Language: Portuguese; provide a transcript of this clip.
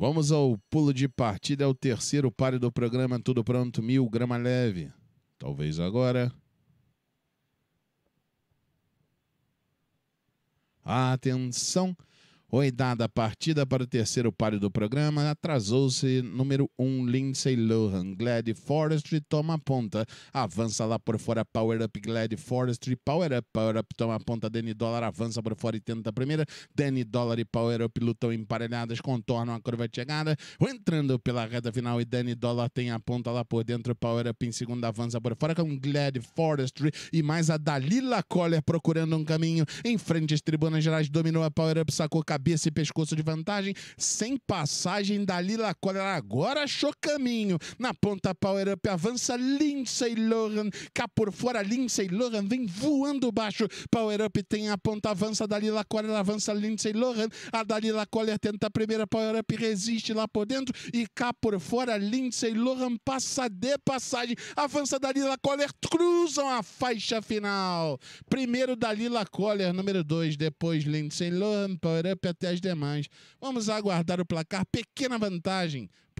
Vamos ao pulo de partida, é o terceiro páreo do programa Tudo Pronto, mil grama leve. Talvez agora. Atenção, Oidada a partida para o terceiro páreo do programa, atrasou-se número 1, um, Lindsay Lohan. Glad Forestry toma a ponta, avança lá por fora, Power Up, Glad Forestry, Power Up, Power Up toma a ponta, Danny Dollar avança por fora e tenta a primeira, Danny Dollar e Power Up lutam emparelhadas, contornam a curva de chegada, entrando pela reta final e Danny Dollar tem a ponta lá por dentro, Power Up em segunda avança por fora com Glad Forestry e mais a Dalila Coller procurando um caminho, em frente às tribunas gerais, dominou a Power Up, sacou cabeça cabeça e pescoço de vantagem, sem passagem da Lila Coller. Agora achou caminho. Na ponta power up avança Lindsay Lohan. Cá por fora, Lindsay Lohan vem voando baixo. Power up tem a ponta avança da Lila Coller, avança Lindsay Lohan. A Dalila Coller tenta a primeira power up, resiste lá por dentro. E cá por fora, Lindsay Lohan passa de passagem. Avança Dalila Coller, cruzam a faixa final. Primeiro Dalila Coller, número 2. Depois Lindsay Lohan, power up até as demais. Vamos aguardar o placar. Pequena vantagem